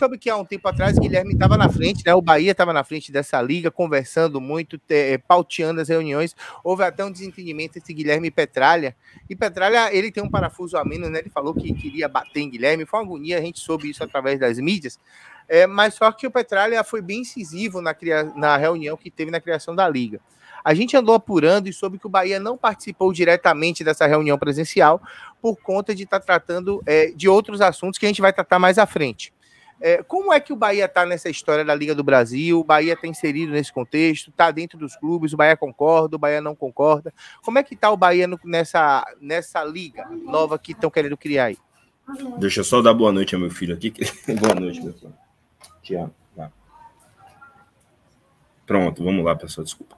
soube que há um tempo atrás Guilherme estava na frente, né? O Bahia estava na frente dessa liga, conversando muito, te, eh, pauteando as reuniões. Houve até um desentendimento entre Guilherme e Petralha. E Petralha, ele tem um parafuso a menos, né? Ele falou que queria bater em Guilherme. Foi uma agonia, a gente soube isso através das mídias. É, mas só que o Petralha foi bem incisivo na, na reunião que teve na criação da liga. A gente andou apurando e soube que o Bahia não participou diretamente dessa reunião presencial por conta de estar tá tratando é, de outros assuntos que a gente vai tratar mais à frente. É, como é que o Bahia está nessa história da Liga do Brasil? O Bahia está inserido nesse contexto? Está dentro dos clubes? O Bahia concorda? O Bahia não concorda? Como é que está o Bahia no, nessa, nessa liga nova que estão querendo criar aí? Deixa eu só dar boa noite ao meu filho aqui. boa noite, meu filho. Tiago, Pronto, vamos lá, pessoal, desculpa.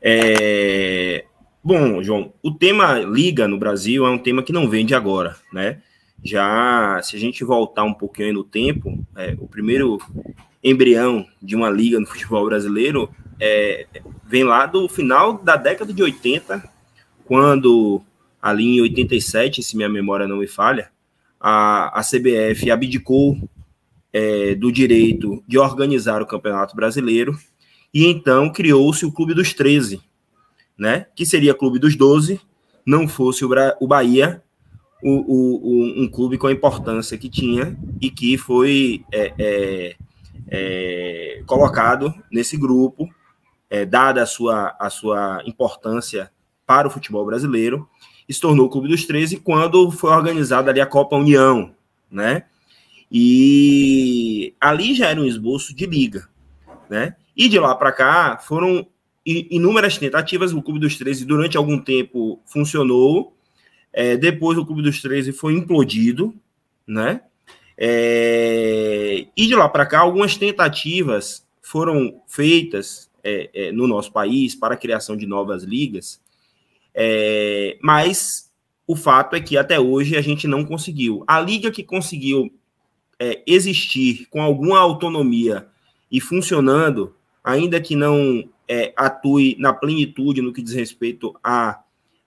É... Bom, João, o tema liga no Brasil é um tema que não vende agora, né? já se a gente voltar um pouquinho no tempo, é, o primeiro embrião de uma liga no futebol brasileiro é, vem lá do final da década de 80, quando ali em 87, se minha memória não me falha, a, a CBF abdicou é, do direito de organizar o Campeonato Brasileiro e então criou-se o Clube dos 13, né? Que seria Clube dos 12, não fosse o, Bra o Bahia o, o, um clube com a importância que tinha e que foi é, é, é colocado nesse grupo, é, dada a sua, a sua importância para o futebol brasileiro, se tornou o Clube dos 13 quando foi organizada ali a Copa União, né? E ali já era um esboço de liga, né? E de lá para cá foram inúmeras tentativas. O Clube dos 13 durante algum tempo funcionou, é, depois o Clube dos 13 foi implodido, né? É, e de lá para cá, algumas tentativas foram feitas é, é, no nosso país para a criação de novas ligas, é, mas o fato é que até hoje a gente não conseguiu. A liga que conseguiu é, existir com alguma autonomia e funcionando, ainda que não atue na plenitude no que diz respeito a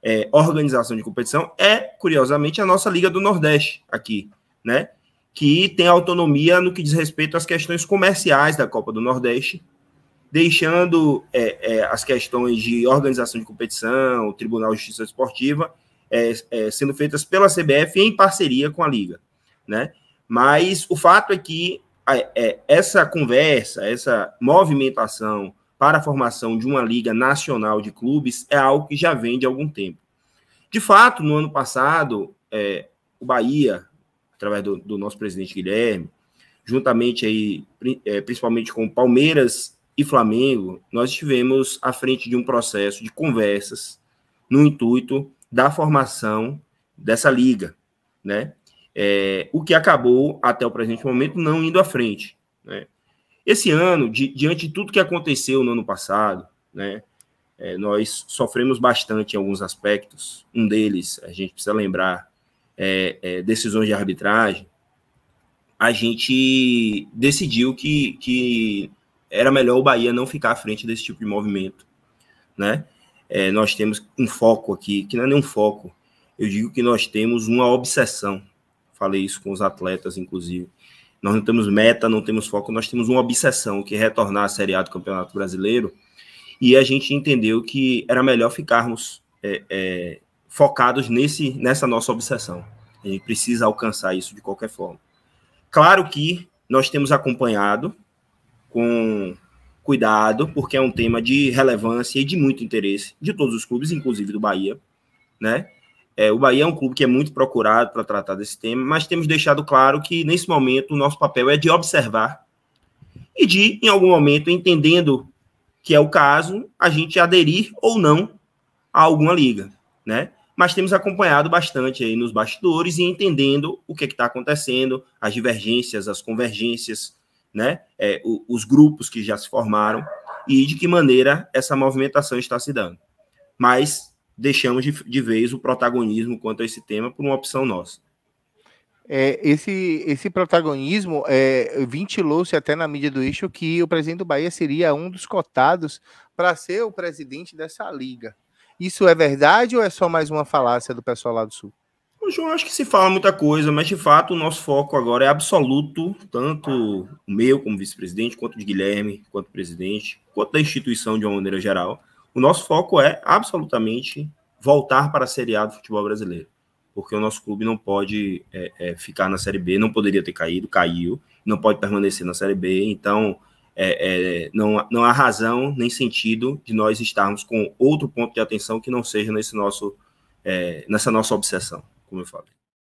é, organização de competição é, curiosamente, a nossa Liga do Nordeste aqui, né? Que tem autonomia no que diz respeito às questões comerciais da Copa do Nordeste, deixando é, é, as questões de organização de competição, o Tribunal de Justiça Esportiva, é, é sendo feitas pela CBF em parceria com a Liga, né? Mas o fato é que é, é, essa conversa, essa movimentação para a formação de uma liga nacional de clubes é algo que já vem de algum tempo. De fato, no ano passado, é, o Bahia, através do, do, nosso presidente Guilherme, juntamente aí, é, principalmente com Palmeiras e Flamengo, nós estivemos à frente de um processo de conversas no intuito da formação dessa liga, né? É, o que acabou até o presente momento não indo à frente, né? Esse ano, di, diante de tudo que aconteceu no ano passado, né, é, nós sofremos bastante em alguns aspectos. Um deles, a gente precisa lembrar, é, é, decisões de arbitragem. A gente decidiu que, que era melhor o Bahia não ficar à frente desse tipo de movimento, né? É, nós temos um foco aqui, que não é nem um foco, eu digo que nós temos uma obsessão, falei isso com os atletas, inclusive, nós não temos meta, não temos foco, nós temos uma obsessão, que é retornar à Série A do Campeonato Brasileiro. E a gente entendeu que era melhor ficarmos é, é, focados nesse, nessa nossa obsessão. A gente precisa alcançar isso de qualquer forma. Claro que nós temos acompanhado com cuidado, porque é um tema de relevância e de muito interesse de todos os clubes, inclusive do Bahia, né? É, o Bahia é um clube que é muito procurado para tratar desse tema, mas temos deixado claro que, nesse momento, o nosso papel é de observar e de, em algum momento, entendendo que é o caso, a gente aderir ou não a alguma liga, né? Mas temos acompanhado bastante aí nos bastidores e entendendo o que é está acontecendo, as divergências, as convergências, né? É, o, os grupos que já se formaram e de que maneira essa movimentação está se dando. Mas deixamos de, de vez o protagonismo quanto a esse tema por uma opção nossa. É, esse, esse protagonismo é, ventilou-se até na mídia do eixo que o presidente do Bahia seria um dos cotados para ser o presidente dessa liga. Isso é verdade ou é só mais uma falácia do pessoal lá do Sul? João, acho que se fala muita coisa, mas de fato o nosso foco agora é absoluto, tanto o meu como vice-presidente, quanto de Guilherme, quanto presidente, quanto da instituição de uma maneira geral, o nosso foco é absolutamente voltar para a Série A do futebol brasileiro, porque o nosso clube não pode é, é, ficar na Série B, não poderia ter caído, caiu, não pode permanecer na Série B, então é, é não, não há razão nem sentido de nós estarmos com outro ponto de atenção que não seja nesse nosso, é, nessa nossa obsessão, como eu falei.